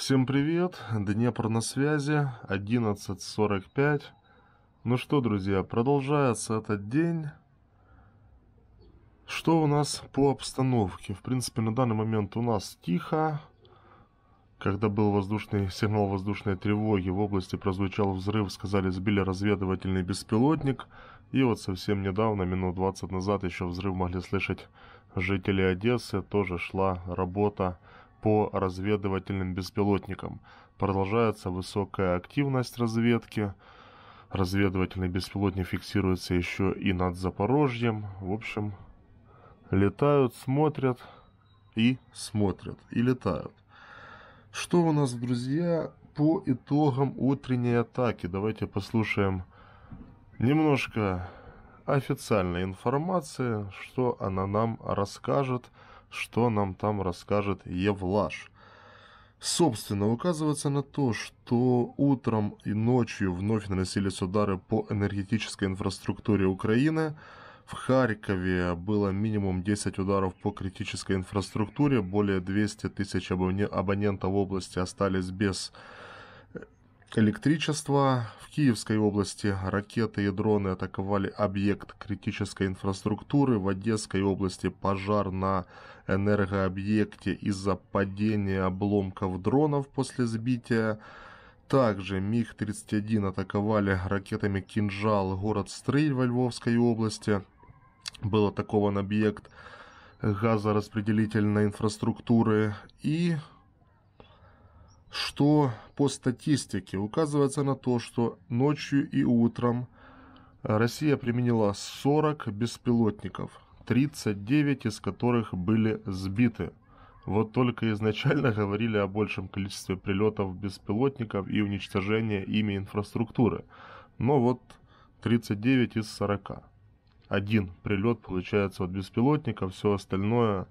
Всем привет, Днепр на связи, 11.45. Ну что, друзья, продолжается этот день. Что у нас по обстановке? В принципе, на данный момент у нас тихо. Когда был воздушный сигнал воздушной тревоги, в области прозвучал взрыв, сказали, сбили разведывательный беспилотник. И вот совсем недавно, минут 20 назад, еще взрыв могли слышать жители Одессы. Тоже шла работа по разведывательным беспилотникам. Продолжается высокая активность разведки. Разведывательный беспилотник фиксируется еще и над Запорожьем. В общем, летают, смотрят и смотрят, и летают. Что у нас, друзья, по итогам утренней атаки? Давайте послушаем немножко официальной информации, что она нам расскажет – что нам там расскажет Евлаш. Собственно, указывается на то, что утром и ночью вновь наносились удары по энергетической инфраструктуре Украины. В Харькове было минимум 10 ударов по критической инфраструктуре, более 200 тысяч абонентов области остались без Электричество. В Киевской области ракеты и дроны атаковали объект критической инфраструктуры. В Одесской области пожар на энергообъекте из-за падения обломков дронов после сбития. Также МиГ-31 атаковали ракетами «Кинжал» город Стрель во Львовской области. Был атакован объект газораспределительной инфраструктуры и что по статистике указывается на то, что ночью и утром Россия применила 40 беспилотников, 39 из которых были сбиты. Вот только изначально говорили о большем количестве прилетов беспилотников и уничтожения ими инфраструктуры. Но вот 39 из 40. Один прилет получается от беспилотника, все остальное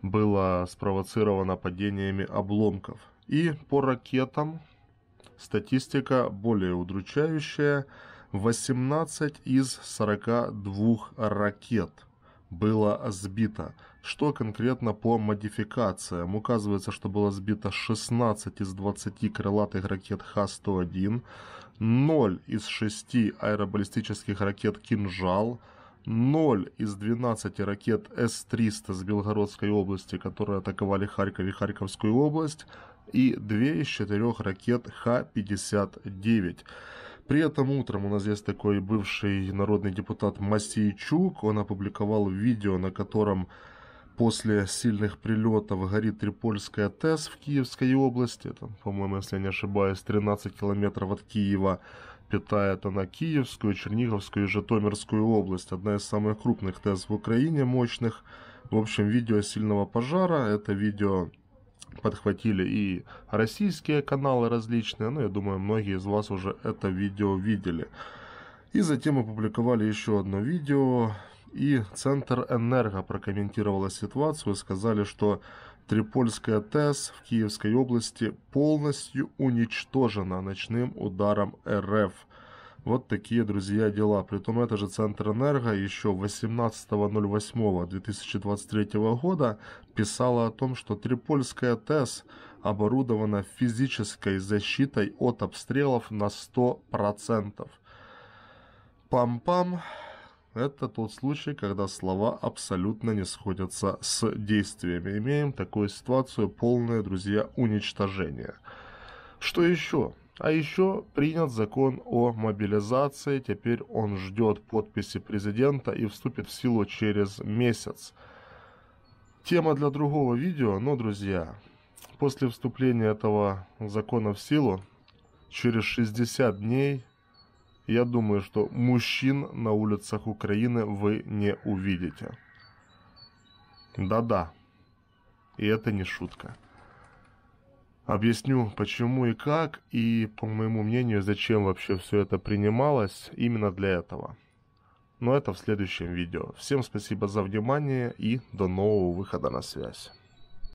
было спровоцировано падениями обломков – и по ракетам статистика более удручающая. 18 из 42 ракет было сбито. Что конкретно по модификациям? Указывается, что было сбито 16 из 20 крылатых ракет Х-101, 0 из 6 аэробаллистических ракет «Кинжал», 0 из 12 ракет С-300 с Белгородской области, которые атаковали Харьков и Харьковскую область, и 2 из 4 ракет Х-59. При этом утром у нас есть такой бывший народный депутат Масейчук. Он опубликовал видео, на котором после сильных прилетов горит Трипольская ТЭС в Киевской области. Там, по-моему, если я не ошибаюсь, 13 километров от Киева питает она Киевскую, Черниговскую и Житомирскую область. Одна из самых крупных ТЭС в Украине, мощных. В общем, видео сильного пожара. Это видео подхватили и российские каналы различные. Ну, я думаю, многие из вас уже это видео видели. И затем опубликовали еще одно видео. И Центр Энерго прокомментировала ситуацию. и Сказали, что Трипольская ТЭС в Киевской области полностью уничтожена ночным ударом РФ. Вот такие, друзья, дела. Притом это же Центр Энерго еще 18.08.2023 года писала о том, что Трипольская ТЭС оборудована физической защитой от обстрелов на 100%. Пам-пам. Это тот случай, когда слова абсолютно не сходятся с действиями. Имеем такую ситуацию, полное, друзья, уничтожение. Что еще? А еще принят закон о мобилизации, теперь он ждет подписи президента и вступит в силу через месяц. Тема для другого видео, но, друзья, после вступления этого закона в силу, через 60 дней я думаю, что мужчин на улицах Украины вы не увидите. Да-да. И это не шутка. Объясню, почему и как, и, по моему мнению, зачем вообще все это принималось именно для этого. Но это в следующем видео. Всем спасибо за внимание и до нового выхода на связь.